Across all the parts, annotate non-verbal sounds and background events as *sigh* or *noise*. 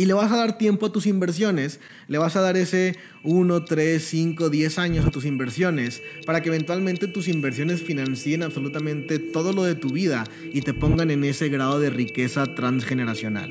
Y le vas a dar tiempo a tus inversiones, le vas a dar ese 1, 3, 5, 10 años a tus inversiones para que eventualmente tus inversiones financien absolutamente todo lo de tu vida y te pongan en ese grado de riqueza transgeneracional.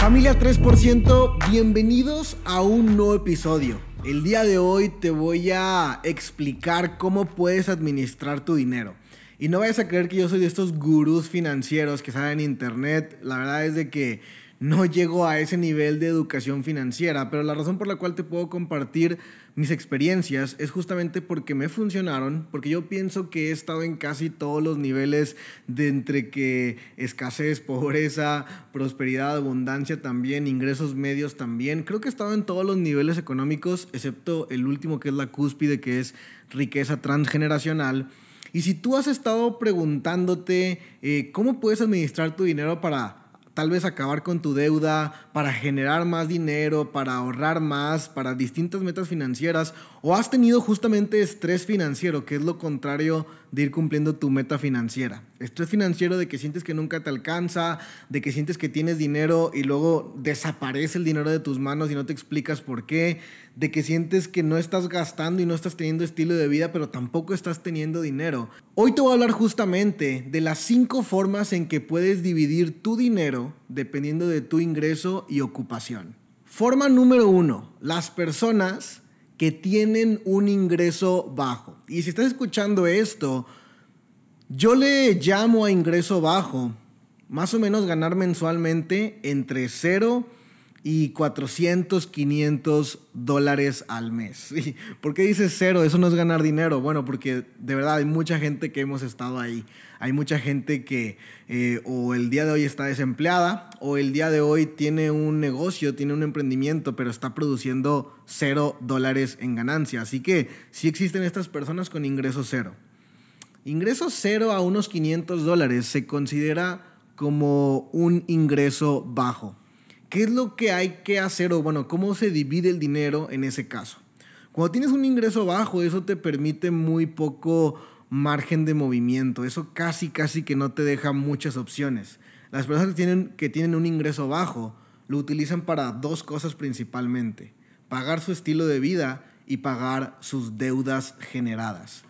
Familia 3%, bienvenidos a un nuevo episodio. El día de hoy te voy a explicar cómo puedes administrar tu dinero. Y no vayas a creer que yo soy de estos gurús financieros que saben internet. La verdad es de que no llego a ese nivel de educación financiera, pero la razón por la cual te puedo compartir mis experiencias es justamente porque me funcionaron, porque yo pienso que he estado en casi todos los niveles de entre que escasez, *laughs* pobreza, prosperidad, abundancia también, ingresos medios también. Creo que he estado en todos los niveles económicos, excepto el último que es la cúspide, que es riqueza transgeneracional. Y si tú has estado preguntándote eh, cómo puedes administrar tu dinero para tal vez acabar con tu deuda, para generar más dinero, para ahorrar más, para distintas metas financieras o has tenido justamente estrés financiero, que es lo contrario de ir cumpliendo tu meta financiera. Estrés financiero de que sientes que nunca te alcanza, de que sientes que tienes dinero y luego desaparece el dinero de tus manos y no te explicas por qué, de que sientes que no estás gastando y no estás teniendo estilo de vida, pero tampoco estás teniendo dinero. Hoy te voy a hablar justamente de las cinco formas en que puedes dividir tu dinero dependiendo de tu ingreso y ocupación. Forma número uno, las personas que tienen un ingreso bajo. Y si estás escuchando esto, yo le llamo a ingreso bajo más o menos ganar mensualmente entre 0 y 400, 500 dólares al mes. *laughs* ¿Y ¿Por qué dices cero? Eso no es ganar dinero. Bueno, porque de verdad hay mucha gente que hemos estado ahí. Hay mucha gente que eh, o el día de hoy está desempleada o el día de hoy tiene un negocio, tiene un emprendimiento, pero está produciendo cero dólares en ganancia. Así que sí existen estas personas con ingreso cero. Ingreso cero a unos 500 dólares se considera como un ingreso bajo. ¿Qué es lo que hay que hacer o bueno, cómo se divide el dinero en ese caso? Cuando tienes un ingreso bajo, eso te permite muy poco margen de movimiento. Eso casi, casi que no te deja muchas opciones. Las personas que tienen, que tienen un ingreso bajo lo utilizan para dos cosas principalmente. Pagar su estilo de vida y pagar sus deudas generadas.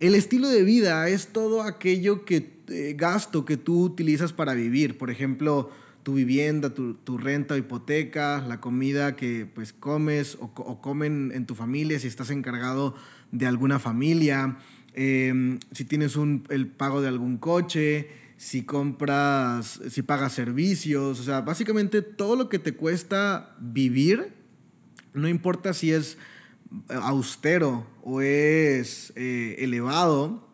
El estilo de vida es todo aquello que eh, gasto que tú utilizas para vivir, por ejemplo, tu vivienda, tu, renta o hipoteca, la comida que pues comes o, comen en tu familia si estás encargado de alguna familia, Em, si tienes el pago de algún coche, si compras, si pagas servicios, o sea, básicamente todo lo que te cuesta vivir, no importa si es austero o es eh, elevado,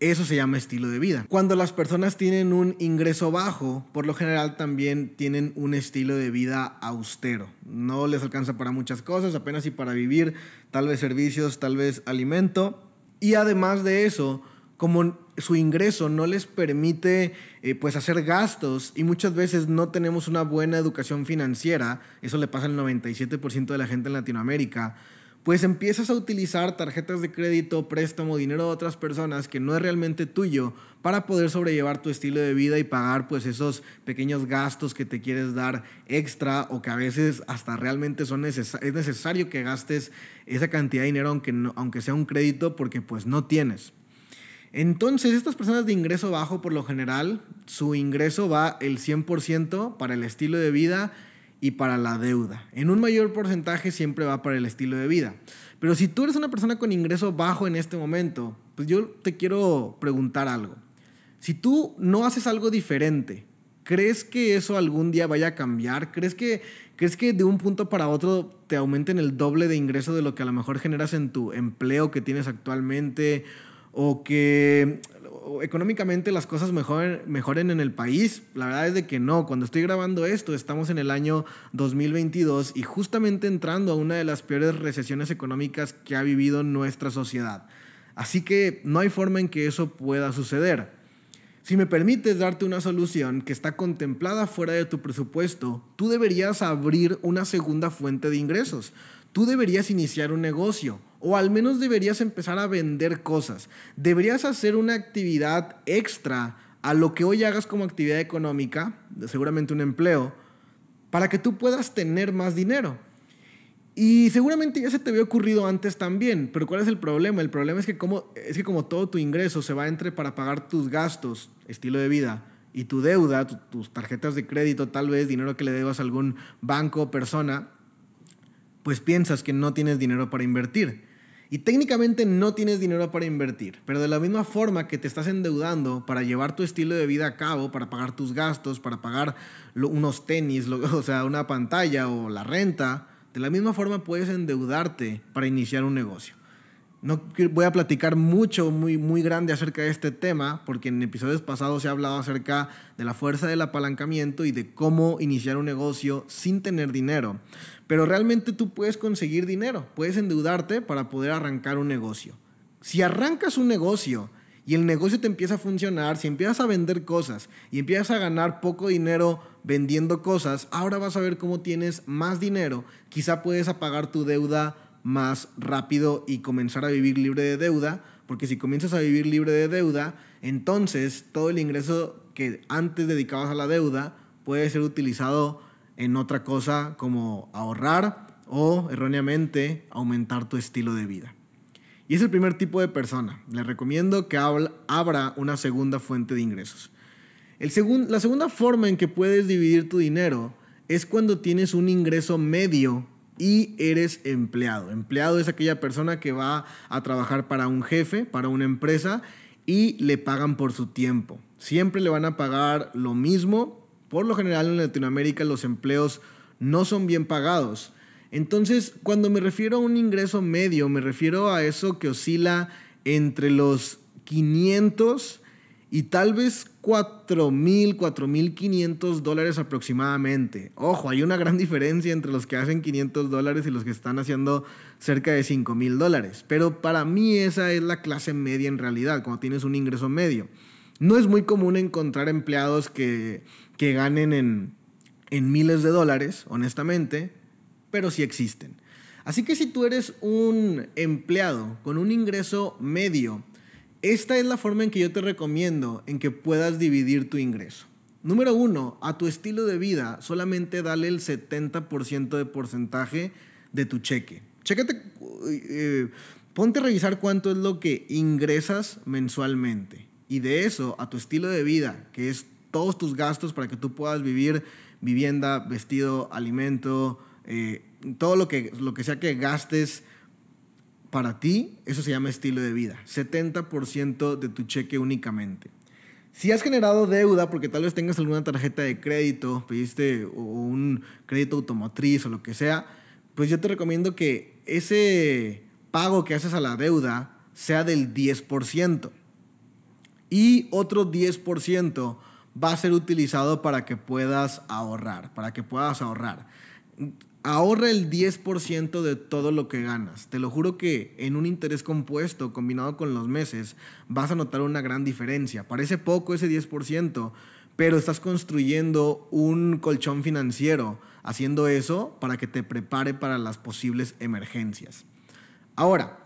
eso se llama estilo de vida. Cuando las personas tienen un ingreso bajo, por lo general también tienen un estilo de vida austero. No les alcanza para muchas cosas, apenas y para vivir, tal vez servicios, tal vez alimento. Y además de eso, como su ingreso no les permite eh, pues hacer gastos y muchas veces no tenemos una buena educación financiera, eso le pasa al 97% de la gente en Latinoamérica, pues empiezas a utilizar tarjetas de crédito, préstamo, dinero de otras personas que no es realmente tuyo para poder sobrellevar tu estilo de vida y pagar pues esos pequeños gastos que te quieres dar extra o que a veces hasta realmente son es necesario que gastes esa cantidad de dinero aunque, aunque sea un crédito porque pues no tienes. Entonces, estas personas de ingreso bajo, por lo general, su ingreso va el 100% para el estilo de vida y para la deuda. En un mayor porcentaje siempre va para el estilo de vida. Pero si tú eres una persona con ingreso bajo en este momento, pues yo te quiero preguntar algo. Si tú no haces algo diferente, ¿crees que eso algún día vaya a cambiar? ¿Crees que, que de un punto para otro te aumenten el doble de ingreso de lo que a lo mejor generas en tu empleo que tienes actualmente? o que económicamente las cosas mejoren, mejoren en el país. La verdad es de que no. Cuando estoy grabando esto, estamos en el año 2022 y justamente entrando a una de las peores recesiones económicas que ha vivido nuestra sociedad. Así que no hay forma en que eso pueda suceder. Si me permites darte una solución que está contemplada fuera de tu presupuesto, tú deberías abrir una segunda fuente de ingresos. Tú deberías iniciar un negocio o al menos deberías empezar a vender cosas. Deberías hacer una actividad extra a lo que hoy hagas como actividad económica, seguramente un empleo, para que tú puedas tener más dinero. Y seguramente ya se te había ocurrido antes también, pero ¿cuál es el problema? El problema es que como, es que como todo tu ingreso se va entre para pagar tus gastos, estilo de vida, y tu deuda, tus tarjetas de crédito, tal vez dinero que le debas a algún banco o persona, pues piensas que no tienes dinero para invertir. Y técnicamente no tienes dinero para invertir, pero de la misma forma que te estás endeudando para llevar tu estilo de vida a cabo, para pagar tus gastos, para pagar unos tenis, *laughs* o sea, una pantalla o la renta, de la misma forma puedes endeudarte para iniciar un negocio. No voy a platicar mucho, muy, muy grande acerca de este tema, porque en episodios pasados se ha hablado acerca de la fuerza del apalancamiento y de cómo iniciar un negocio sin tener dinero. Pero realmente tú puedes conseguir dinero, puedes endeudarte para poder arrancar un negocio. Si arrancas un negocio y el negocio te empieza a funcionar, si empiezas a vender cosas y empiezas a ganar poco dinero vendiendo cosas, ahora vas a ver cómo tienes más dinero, quizá puedes apagar tu deuda más rápido y comenzar a vivir libre de deuda, porque si comienzas a vivir libre de deuda, entonces todo el ingreso que antes dedicabas a la deuda puede ser utilizado en otra cosa como ahorrar o erróneamente aumentar tu estilo de vida. Y es el primer tipo de persona. Le recomiendo que abra una segunda fuente de ingresos. la segunda forma en que puedes dividir tu dinero es cuando tienes un ingreso medio y eres empleado. Empleado es aquella persona que va a trabajar para un jefe, para una empresa y le pagan por su tiempo. Siempre le van a pagar lo mismo. Por lo general en Latinoamérica los empleos no son bien pagados. Entonces, cuando me refiero a un ingreso medio, me refiero a eso que oscila entre los 500 y tal vez 4.000, 4.500 dólares aproximadamente. Ojo, hay una gran diferencia entre los que hacen 500 dólares y los que están haciendo cerca de 5.000 dólares. Pero para mí esa es la clase media en realidad, cuando tienes un ingreso medio. No es muy común encontrar empleados que, ganen en, en miles de dólares, honestamente, pero sí existen. Así que si tú eres un empleado con un ingreso medio, esta es la forma en que yo te recomiendo en que puedas dividir tu ingreso. Número uno, a tu estilo de vida solamente dale el 70% de porcentaje de tu cheque. Chécate, eh, ponte a revisar cuánto es lo que ingresas mensualmente. Y de eso, a tu estilo de vida, que es todos tus gastos para que tú puedas vivir vivienda, vestido, alimento, eh, todo lo que, lo que sea que gastes para ti, eso se llama estilo de vida. 70% de tu cheque únicamente. Si has generado deuda porque tal vez tengas alguna tarjeta de crédito, pediste un crédito automotriz o lo que sea, pues yo te recomiendo que ese pago que haces a la deuda sea del 10%. Y otro 10% va a ser utilizado para que puedas ahorrar, para que puedas ahorrar. Ahorra el 10% de todo lo que ganas. Te lo juro que en un interés compuesto combinado con los meses vas a notar una gran diferencia. Parece poco ese 10%, pero estás construyendo un colchón financiero haciendo eso para que te prepare para las posibles emergencias. Ahora,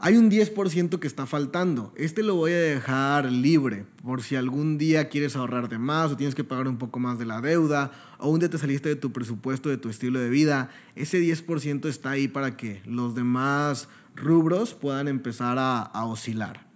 hay un 10% que está faltando. Este lo voy a dejar libre por si algún día quieres ahorrar de más o tienes que pagar un poco más de la deuda o un día te saliste de tu presupuesto, de tu estilo de vida. Ese 10% está ahí para que los demás rubros puedan empezar a oscilar.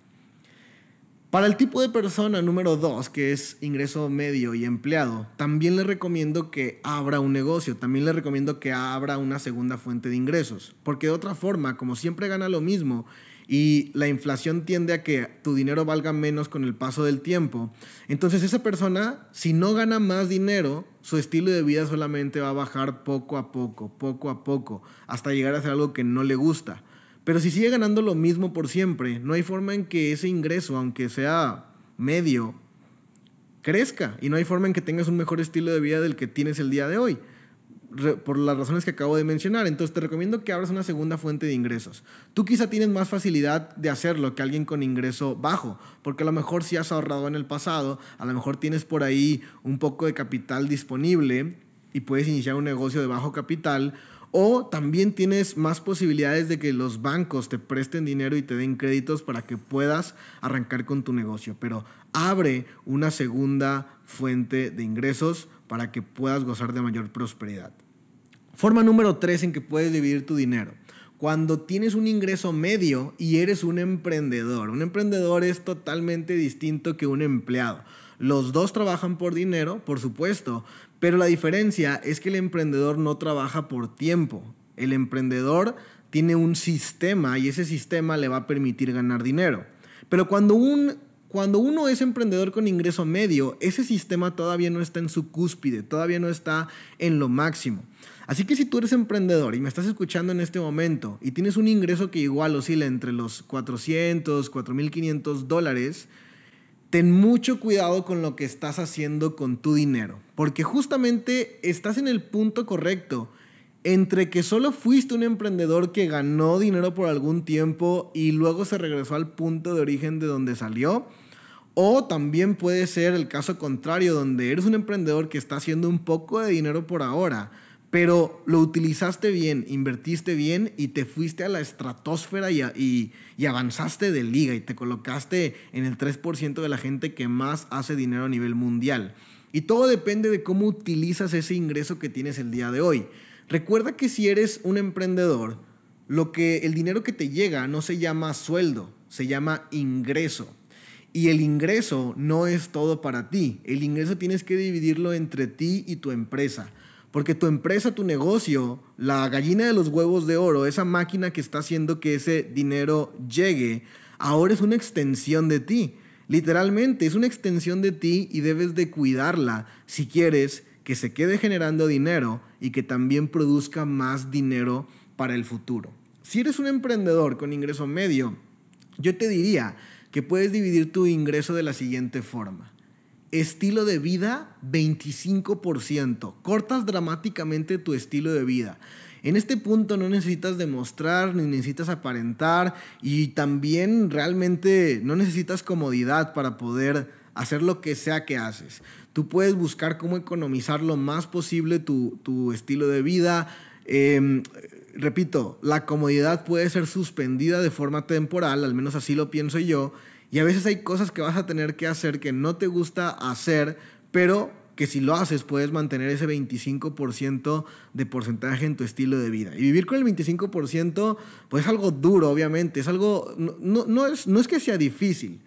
Para el tipo de persona número dos, que es ingreso medio y empleado, también le recomiendo que abra un negocio, también le recomiendo que abra una segunda fuente de ingresos, porque de otra forma, como siempre gana lo mismo y la inflación tiende a que tu dinero valga menos con el paso del tiempo, entonces esa persona, si no gana más dinero, su estilo de vida solamente va a bajar poco a poco, poco a poco, hasta llegar a hacer algo que no le gusta. Pero si sigue ganando lo mismo por siempre, no hay forma en que ese ingreso, aunque sea medio, crezca. Y no hay forma en que tengas un mejor estilo de vida del que tienes el día de hoy, por las razones que acabo de mencionar. Entonces te recomiendo que abras una segunda fuente de ingresos. Tú quizá tienes más facilidad de hacerlo que alguien con ingreso bajo, porque a lo mejor si has ahorrado en el pasado, a lo mejor tienes por ahí un poco de capital disponible y puedes iniciar un negocio de bajo capital o también tienes más posibilidades de que los bancos te presten dinero y te den créditos para que puedas arrancar con tu negocio. Pero abre una segunda fuente de ingresos para que puedas gozar de mayor prosperidad. Forma número tres en que puedes dividir tu dinero cuando tienes un ingreso medio y eres un emprendedor. Un emprendedor es totalmente distinto que un empleado. Los dos trabajan por dinero, por supuesto, pero la diferencia es que el emprendedor no trabaja por tiempo. El emprendedor tiene un sistema y ese sistema le va a permitir ganar dinero. Pero cuando, un, cuando uno es emprendedor con ingreso medio, ese sistema todavía no está en su cúspide, todavía no está en lo máximo. Así que si tú eres emprendedor y me estás escuchando en este momento y tienes un ingreso que igual oscila entre los 400, 4.500 dólares, ten mucho cuidado con lo que estás haciendo con tu dinero, porque justamente estás en el punto correcto entre que solo fuiste un emprendedor que ganó dinero por algún tiempo y luego se regresó al punto de origen de donde salió, o también puede ser el caso contrario, donde eres un emprendedor que está haciendo un poco de dinero por ahora, pero lo utilizaste bien, invertiste bien y te fuiste a la estratosfera y, avanzaste de liga y te colocaste en el 3% de la gente que más hace dinero a nivel mundial. Y todo depende de cómo utilizas ese ingreso que tienes el día de hoy. Recuerda que si eres un emprendedor, lo que el dinero que te llega no se llama sueldo, se llama ingreso. Y el ingreso no es todo para ti. El ingreso tienes que dividirlo entre ti y tu empresa. Porque tu empresa, tu negocio, la gallina de los huevos de oro, esa máquina que está haciendo que ese dinero llegue, ahora es una extensión de ti. Literalmente, es una extensión de ti y debes de cuidarla si quieres que se quede generando dinero y que también produzca más dinero para el futuro. Si eres un emprendedor con ingreso medio, yo te diría que puedes dividir tu ingreso de la siguiente forma. Estilo de vida, 25%. Cortas dramáticamente tu estilo de vida. En este punto no necesitas demostrar, ni necesitas aparentar y también realmente no necesitas comodidad para poder hacer lo que sea que haces. Tú puedes buscar cómo economizar lo más posible tu, estilo de vida. Em, repito, la comodidad puede ser suspendida de forma temporal, al menos así lo pienso yo y a veces hay cosas que vas a tener que hacer que no te gusta hacer, pero que si lo haces puedes mantener ese 25% de porcentaje en tu estilo de vida. Y vivir con el 25% pues es algo duro, obviamente, es algo, no, es, no es que sea difícil,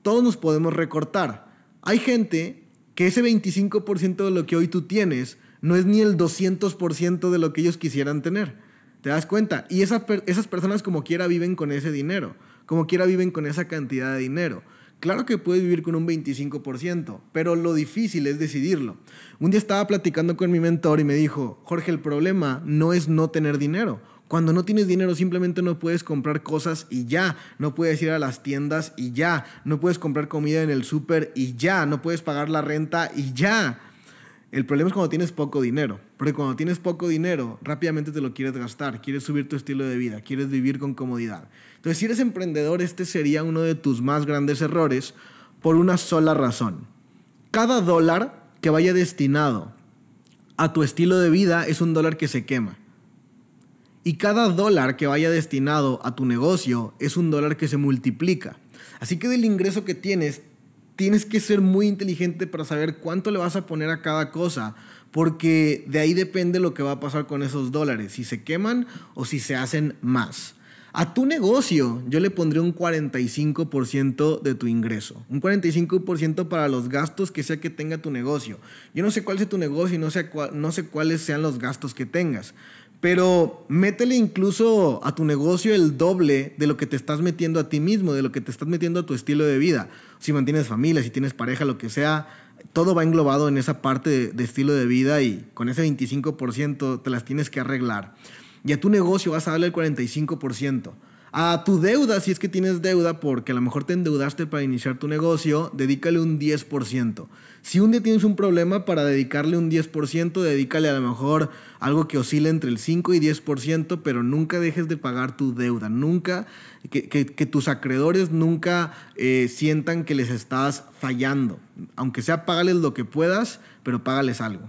todos nos podemos recortar. Hay gente que ese 25% de lo que hoy tú tienes no es ni el 200% de lo que ellos quisieran tener. ¿Te das cuenta? Y esas esas personas como quiera viven con ese dinero como quiera viven con esa cantidad de dinero. Claro que puedes vivir con un 25%, pero lo difícil es decidirlo. Un día estaba platicando con mi mentor y me dijo, Jorge, el problema no es no tener dinero. Cuando no tienes dinero simplemente no puedes comprar cosas y ya, no puedes ir a las tiendas y ya, no puedes comprar comida en el súper y ya, no puedes pagar la renta y ya. El problema es cuando tienes poco dinero, porque cuando tienes poco dinero rápidamente te lo quieres gastar, quieres subir tu estilo de vida, quieres vivir con comodidad. Entonces, si eres emprendedor, este sería uno de tus más grandes errores por una sola razón. Cada dólar que vaya destinado a tu estilo de vida es un dólar que se quema. Y cada dólar que vaya destinado a tu negocio es un dólar que se multiplica. Así que del ingreso que tienes, tienes que ser muy inteligente para saber cuánto le vas a poner a cada cosa, porque de ahí depende lo que va a pasar con esos dólares, si se queman o si se hacen más. A tu negocio yo le pondré un 45% de tu ingreso. Un 45% para los gastos que sea que tenga tu negocio. Yo no sé cuál sea tu negocio y no sé, no sé cuáles sean los gastos que tengas. Pero métele incluso a tu negocio el doble de lo que te estás metiendo a ti mismo, de lo que te estás metiendo a tu estilo de vida. Si mantienes familia, si tienes pareja, lo que sea, todo va englobado en esa parte de estilo de vida y con ese 25% te las tienes que arreglar y a tu negocio vas a darle el 45%. A tu deuda, si es que tienes deuda, porque a lo mejor te endeudaste para iniciar tu negocio, dedícale un 10%. Si un día tienes un problema para dedicarle un 10%, dedícale a lo mejor algo que oscile entre el 5 y 10%, pero nunca dejes de pagar tu deuda. Nunca, que, tus acreedores nunca eh, sientan que les estás fallando. Aunque sea, págales lo que puedas, pero págales algo.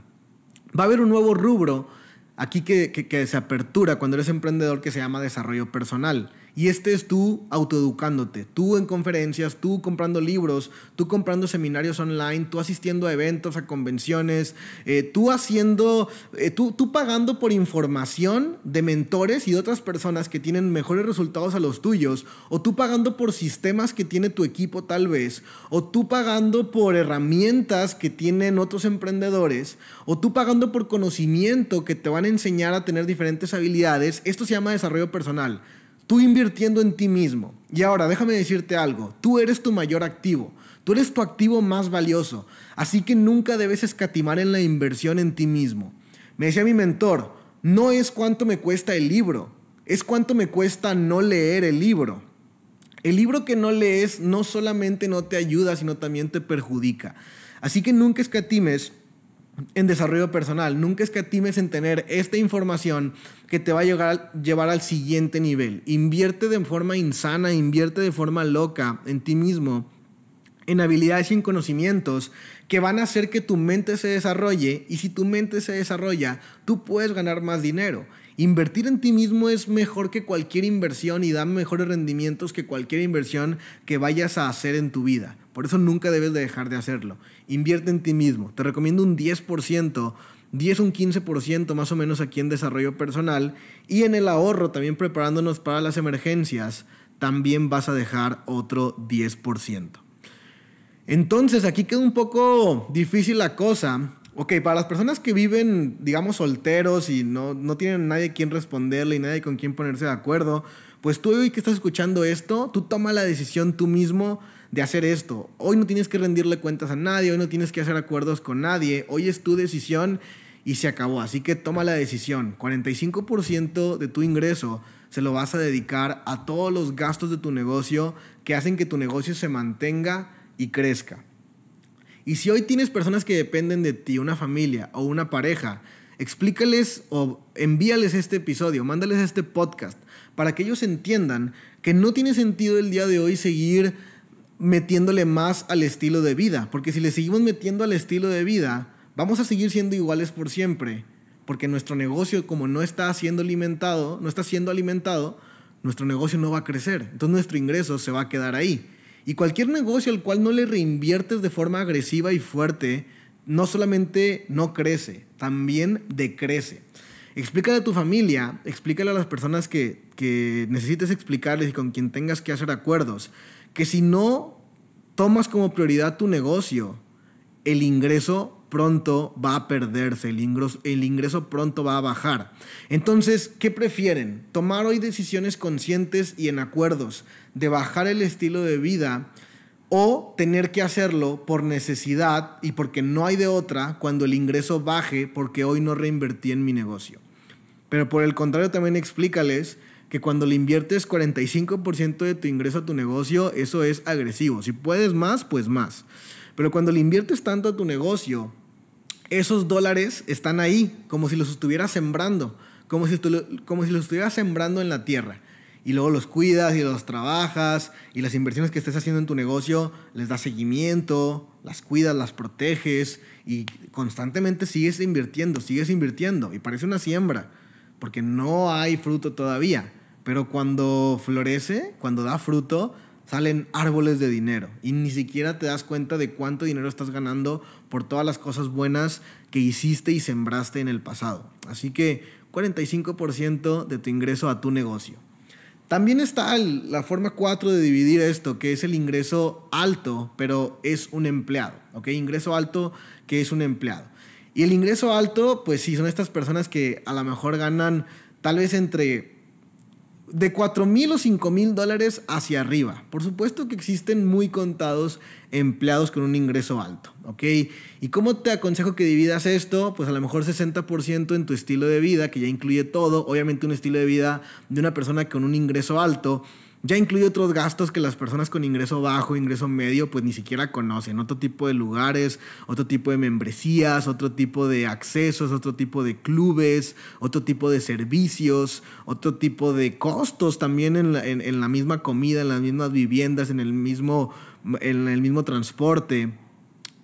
Va a haber un nuevo rubro aquí que, que, se apertura cuando eres emprendedor que se llama desarrollo personal y este es tú autoeducándote, tú en conferencias, tú comprando libros, tú comprando seminarios online, tú asistiendo a eventos, a convenciones, eh, tú haciendo, eh, tú, tú pagando por información de mentores y de otras personas que tienen mejores resultados a los tuyos, o tú pagando por sistemas que tiene tu equipo tal vez, o tú pagando por herramientas que tienen otros emprendedores, o tú pagando por conocimiento que te van a enseñar a tener diferentes habilidades. Esto se llama desarrollo personal tú invirtiendo en ti mismo. Y ahora déjame decirte algo, tú eres tu mayor activo, tú eres tu activo más valioso, así que nunca debes escatimar en la inversión en ti mismo. Me decía mi mentor, no es cuánto me cuesta el libro, es cuánto me cuesta no leer el libro. El libro que no lees no solamente no te ayuda, sino también te perjudica. Así que nunca escatimes en desarrollo personal. Nunca escatimes en tener esta información que te va a llevar al siguiente nivel. Invierte de forma insana, invierte de forma loca en ti mismo, en habilidades y en conocimientos que van a hacer que tu mente se desarrolle y si tu mente se desarrolla, tú puedes ganar más dinero. Invertir en ti mismo es mejor que cualquier inversión y da mejores rendimientos que cualquier inversión que vayas a hacer en tu vida. Por eso nunca debes de dejar de hacerlo. Invierte en ti mismo. Te recomiendo un 10%. 10, un 15% más o menos aquí en desarrollo personal y en el ahorro, también preparándonos para las emergencias, también vas a dejar otro 10%. Entonces, aquí queda un poco difícil la cosa. Ok, para las personas que viven, digamos, solteros y no, no tienen nadie a quien responderle y nadie con quien ponerse de acuerdo, pues tú hoy que estás escuchando esto, tú toma la decisión tú mismo de hacer esto. Hoy no tienes que rendirle cuentas a nadie, hoy no tienes que hacer acuerdos con nadie, hoy es tu decisión y se acabó. Así que toma la decisión. 45% de tu ingreso se lo vas a dedicar a todos los gastos de tu negocio que hacen que tu negocio se mantenga y crezca. Y si hoy tienes personas que dependen de ti, una familia o una pareja, explícales o envíales este episodio, mándales este podcast para que ellos entiendan que no tiene sentido el día de hoy seguir metiéndole más al estilo de vida, porque si le seguimos metiendo al estilo de vida, vamos a seguir siendo iguales por siempre, porque nuestro negocio como no está siendo alimentado, no está siendo alimentado, nuestro negocio no va a crecer, entonces nuestro ingreso se va a quedar ahí. Y cualquier negocio al cual no le reinviertes de forma agresiva y fuerte, no solamente no crece, también decrece. Explícale a tu familia, explícale a las personas que, que necesites explicarles y con quien tengas que hacer acuerdos que si no tomas como prioridad tu negocio, el ingreso pronto va a perderse, el ingreso, el ingreso pronto va a bajar. Entonces, ¿qué prefieren? Tomar hoy decisiones conscientes y en acuerdos de bajar el estilo de vida o tener que hacerlo por necesidad y porque no hay de otra cuando el ingreso baje porque hoy no reinvertí en mi negocio. Pero por el contrario también explícales que cuando le inviertes 45% de tu ingreso a tu negocio, eso es agresivo. Si puedes más, pues más. Pero cuando le inviertes tanto a tu negocio, esos dólares están ahí, como si los estuvieras sembrando, como si, como si los estuvieras sembrando en la tierra. Y luego los cuidas y los trabajas y las inversiones que estés haciendo en tu negocio les das seguimiento, las cuidas, las proteges y constantemente sigues invirtiendo, sigues invirtiendo. Y parece una siembra, porque no hay fruto todavía. Pero cuando florece, cuando da fruto, salen árboles de dinero y ni siquiera te das cuenta de cuánto dinero estás ganando por todas las cosas buenas que hiciste y sembraste en el pasado. Así que 45% de tu ingreso a tu negocio. También está la forma 4 de dividir esto, que es el ingreso alto, pero es un empleado, ¿ok? Ingreso alto que es un empleado. Y el ingreso alto, pues sí, son estas personas que a lo mejor ganan tal vez entre de 4 mil o 5 mil dólares hacia arriba. Por supuesto que existen muy contados empleados con un ingreso alto, ¿ok? ¿Y cómo te aconsejo que dividas esto? Pues a lo mejor 60% en tu estilo de vida, que ya incluye todo, obviamente un estilo de vida de una persona con un ingreso alto ya incluye otros gastos que las personas con ingreso bajo, ingreso medio, pues ni siquiera conocen. Otro tipo de lugares, otro tipo de membresías, otro tipo de accesos, otro tipo de clubes, otro tipo de servicios, otro tipo de costos también en la, misma comida, en las mismas viviendas, en el mismo, en el mismo transporte.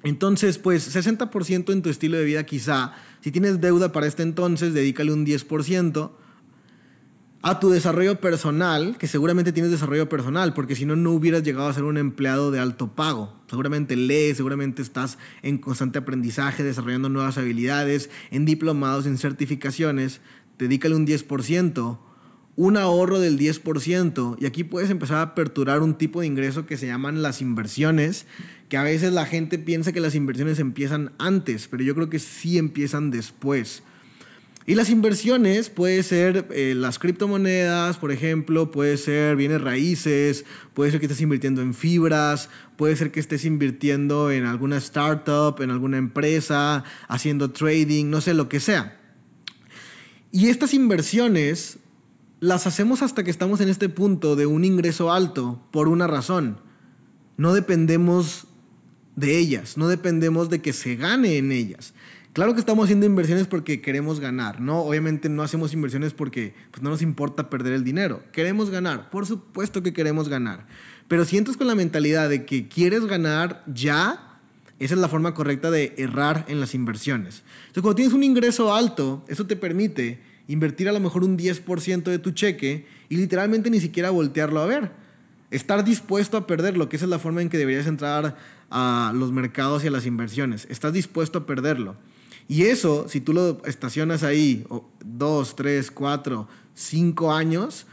Entonces, pues 60% en tu estilo de vida quizá. Si tienes deuda para este entonces, dedícale un 10% a tu desarrollo personal, que seguramente tienes desarrollo personal, porque si no, no hubieras llegado a ser un empleado de alto pago. Seguramente lees, seguramente estás en constante aprendizaje, desarrollando nuevas habilidades, en diplomados, en certificaciones. Dedícale un 10%, un ahorro del 10%, y aquí puedes empezar a aperturar un tipo de ingreso que se llaman las inversiones, que a veces la gente piensa que las inversiones empiezan antes, pero yo creo que sí empiezan después. Y las inversiones puede ser eh, las criptomonedas, por ejemplo, puede ser bienes raíces, puede ser que estés invirtiendo en fibras, puede ser que estés invirtiendo en alguna startup, en alguna empresa, haciendo trading, no sé, lo que sea. Y estas inversiones las hacemos hasta que estamos en este punto de un ingreso alto por una razón. No dependemos de ellas, no dependemos de que se gane en ellas. Claro que estamos haciendo inversiones porque queremos ganar, ¿no? Obviamente no hacemos inversiones porque pues, no nos importa perder el dinero. Queremos ganar, por supuesto que queremos ganar. Pero si entras con la mentalidad de que quieres ganar ya, esa es la forma correcta de errar en las inversiones. Entonces, cuando tienes un ingreso alto, eso te permite invertir a lo mejor un 10% de tu cheque y literalmente ni siquiera voltearlo a ver. Estar dispuesto a perderlo, que esa es la forma en que deberías entrar a los mercados y a las inversiones. Estás dispuesto a perderlo. Y eso, si tú lo estacionas ahí dos, tres, cuatro, cinco años,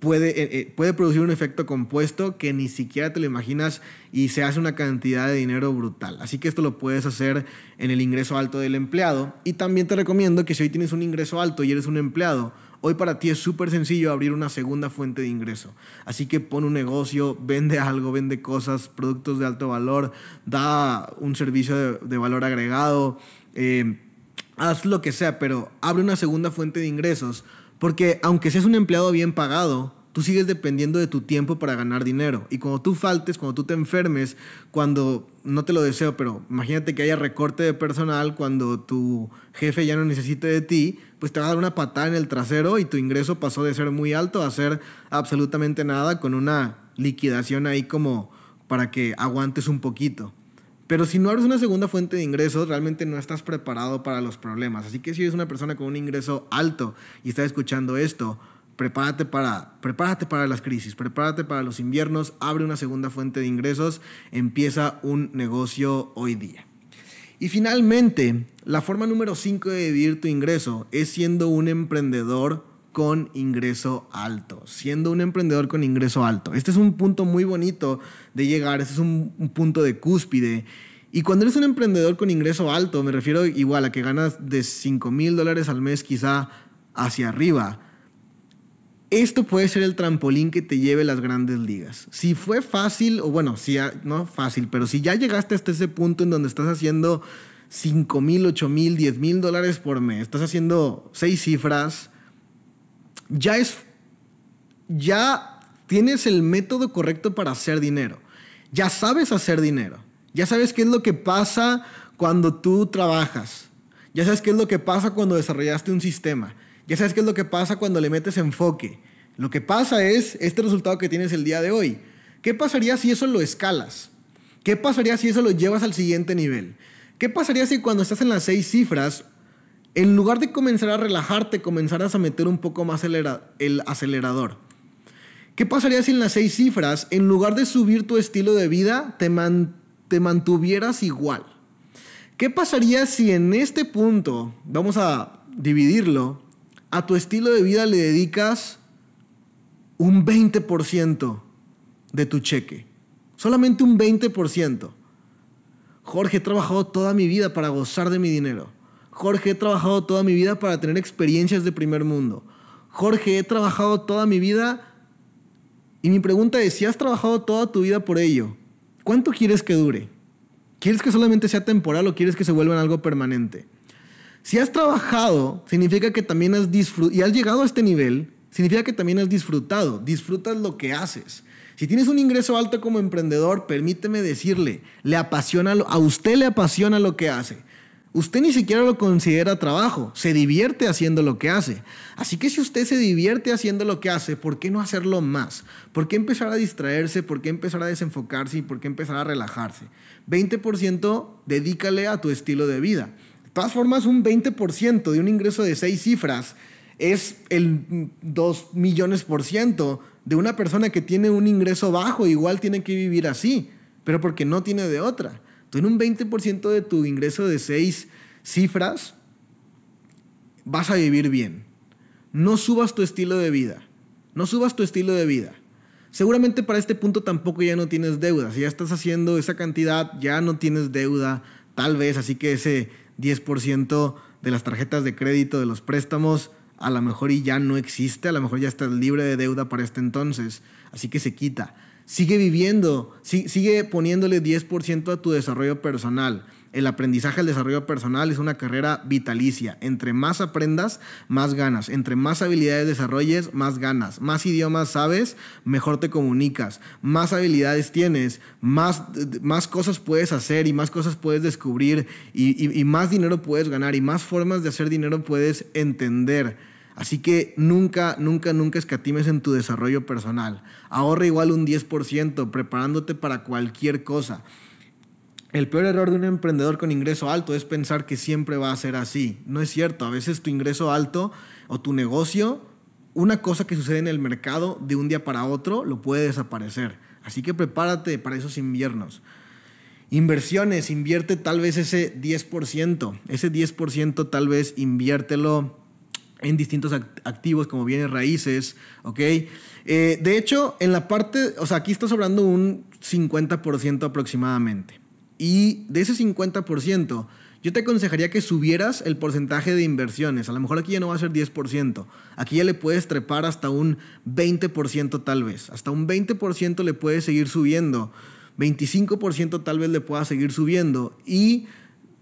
puede, eh, eh, puede producir un efecto compuesto que ni siquiera te lo imaginas y se hace una cantidad de dinero brutal. Así que esto lo puedes hacer en el ingreso alto del empleado. Y también te recomiendo que si hoy tienes un ingreso alto y eres un empleado, Hoy para ti es súper sencillo abrir una segunda fuente de ingreso. Así que pon un negocio, vende algo, vende cosas, productos de alto valor, da un servicio de valor agregado, eh, haz lo que sea, pero abre una segunda fuente de ingresos, porque aunque seas un empleado bien pagado, tú sigues dependiendo de tu tiempo para ganar dinero. Y cuando tú faltes, cuando tú te enfermes, cuando, no te lo deseo, pero imagínate que haya recorte de personal, cuando tu jefe ya no necesite de ti, pues te va a dar una patada en el trasero y tu ingreso pasó de ser muy alto a ser absolutamente nada con una liquidación ahí como para que aguantes un poquito. Pero si no abres una segunda fuente de ingresos, realmente no estás preparado para los problemas. Así que si eres una persona con un ingreso alto y estás escuchando esto, prepárate para, prepárate para las crisis, prepárate para los inviernos, abre una segunda fuente de ingresos, empieza un negocio hoy día. Y finalmente, la forma número 5 de dividir tu ingreso es siendo un emprendedor con ingreso alto, siendo un emprendedor con ingreso alto. Este es un punto muy bonito de llegar, este es un, punto de cúspide. Y cuando eres un emprendedor con ingreso alto, me refiero igual a que ganas de 5 mil dólares al mes quizá hacia arriba, esto puede ser el trampolín que te lleve las grandes ligas. Si fue fácil, o bueno, si no fácil, pero si ya llegaste hasta ese punto en donde estás haciendo 5 mil, 8 mil, 10 mil dólares por mes, estás haciendo seis cifras, ya es, ya tienes el método correcto para hacer dinero. Ya sabes hacer dinero. Ya sabes qué es lo que pasa cuando tú trabajas. Ya sabes qué es lo que pasa cuando desarrollaste un sistema. Ya sabes qué es lo que pasa cuando le metes enfoque. Lo que pasa es este resultado que tienes el día de hoy. ¿Qué pasaría si eso lo escalas? ¿Qué pasaría si eso lo llevas al siguiente nivel? ¿Qué pasaría si cuando estás en las seis cifras en lugar de comenzar a relajarte, comenzarás a meter un poco más el acelerador. ¿Qué pasaría si en las seis cifras, en lugar de subir tu estilo de vida, te, te mantuvieras igual? ¿Qué pasaría si en este punto, vamos a dividirlo, a tu estilo de vida le dedicas un 20% de tu cheque? Solamente un 20%. Jorge, he trabajado toda mi vida para gozar de mi dinero. Jorge, he trabajado toda mi vida para tener experiencias de primer mundo. Jorge, he trabajado toda mi vida. Y mi pregunta es, si has trabajado toda tu vida por ello, ¿cuánto quieres que dure? ¿Quieres que solamente sea temporal o quieres que se vuelva en algo permanente? Si has trabajado, significa que también has disfrutado, y has llegado a este nivel, significa que también has disfrutado, disfrutas lo que haces. Si tienes un ingreso alto como emprendedor, permíteme decirle, le apasiona a usted le apasiona lo que hace. Usted ni siquiera lo considera trabajo, se divierte haciendo lo que hace. Así que si usted se divierte haciendo lo que hace, ¿por qué no hacerlo más? ¿Por qué empezar a distraerse? ¿Por qué empezar a desenfocarse? ¿Y por qué empezar a relajarse? 20% dedícale a tu estilo de vida. De todas formas, un 20% de un ingreso de seis cifras es el 2 millones por ciento de una persona que tiene un ingreso bajo, igual tiene que vivir así, pero porque no tiene de otra. Tú en un 20% de tu ingreso de seis cifras vas a vivir bien. No subas tu estilo de vida. No subas tu estilo de vida. Seguramente para este punto tampoco ya no tienes deuda. Si ya estás haciendo esa cantidad, ya no tienes deuda, tal vez. Así que ese 10% de las tarjetas de crédito, de los préstamos, a lo mejor y ya no existe. A lo mejor ya estás libre de deuda para este entonces. Así que se quita. Sigue viviendo, sigue poniéndole 10% a tu desarrollo personal. El aprendizaje, el desarrollo personal es una carrera vitalicia. Entre más aprendas, más ganas. Entre más habilidades desarrolles, más ganas. Más idiomas sabes, mejor te comunicas. Más habilidades tienes, más, más cosas puedes hacer y más cosas puedes descubrir y, y más dinero puedes ganar y más formas de hacer dinero puedes entender. Así que nunca, nunca, nunca escatimes en tu desarrollo personal. Ahorra igual un 10% preparándote para cualquier cosa. El peor error de un emprendedor con ingreso alto es pensar que siempre va a ser así. No es cierto. A veces tu ingreso alto o tu negocio, una cosa que sucede en el mercado de un día para otro, lo puede desaparecer. Así que prepárate para esos inviernos. Inversiones, invierte tal vez ese 10%. Ese 10% tal vez inviértelo en distintos activos como bienes raíces, ¿ok? Eh, de hecho, en la parte, o sea, aquí está sobrando un 50% aproximadamente. Y de ese 50%, yo te aconsejaría que subieras el porcentaje de inversiones. A lo mejor aquí ya no va a ser 10%. Aquí ya le puedes trepar hasta un 20% tal vez. Hasta un 20% le puedes seguir subiendo. 25% tal vez le pueda seguir subiendo. Y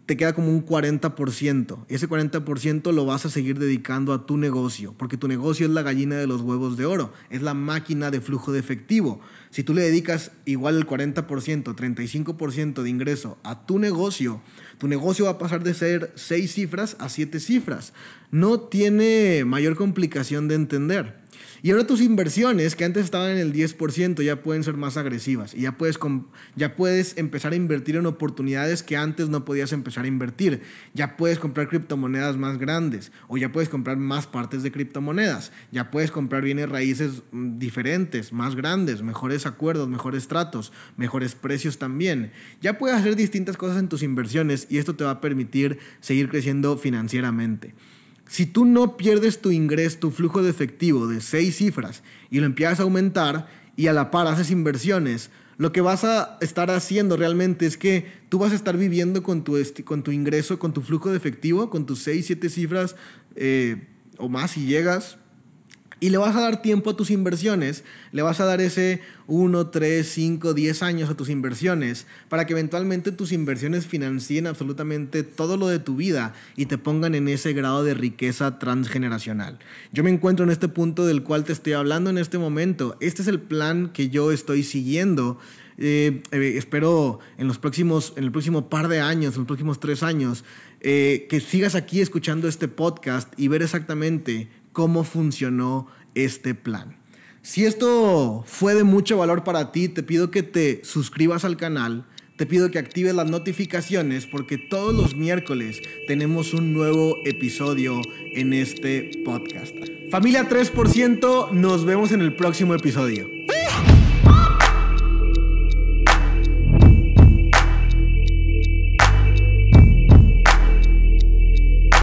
te queda como un 40%. Ese 40% lo vas a seguir dedicando a tu negocio, porque tu negocio es la gallina de los huevos de oro, es la máquina de flujo de efectivo. Si tú le dedicas igual el 40%, 35% de ingreso a tu negocio, tu negocio va a pasar de ser seis cifras a siete cifras. No tiene mayor complicación de entender. Y ahora tus inversiones, que antes estaban en el 10%, ya pueden ser más agresivas y ya puedes, ya puedes empezar a invertir en oportunidades que antes no podías empezar a invertir. Ya puedes comprar criptomonedas más grandes o ya puedes comprar más partes de criptomonedas. Ya puedes comprar bienes raíces mm, diferentes, más grandes, mejores acuerdos, mejores tratos, mejores precios también. Ya puedes hacer distintas cosas en tus inversiones y esto te va a permitir seguir creciendo financieramente. Si tú no pierdes tu ingreso, tu flujo de efectivo de seis cifras y lo empiezas a aumentar y a la par haces inversiones, lo que vas a estar haciendo realmente es que tú vas a estar viviendo con tu, con tu ingreso, con tu flujo de efectivo, con tus seis, siete cifras eh, o más si llegas y le vas a dar tiempo a tus inversiones, le vas a dar ese 1, 3, 5, 10 años a tus inversiones para que eventualmente tus inversiones financien absolutamente todo lo de tu vida y te pongan en ese grado de riqueza transgeneracional. Yo me encuentro en este punto del cual te estoy hablando en este momento. Este es el plan que yo estoy siguiendo. Eh, eh, espero en los próximos, en el próximo par de años, en los próximos tres años, eh, que sigas aquí escuchando este podcast y ver exactamente cómo funcionó este plan. Si esto fue de mucho valor para ti, te pido que te suscribas al canal, te pido que actives las notificaciones porque todos los miércoles tenemos un nuevo episodio en este podcast. Familia 3%, nos vemos en el próximo episodio.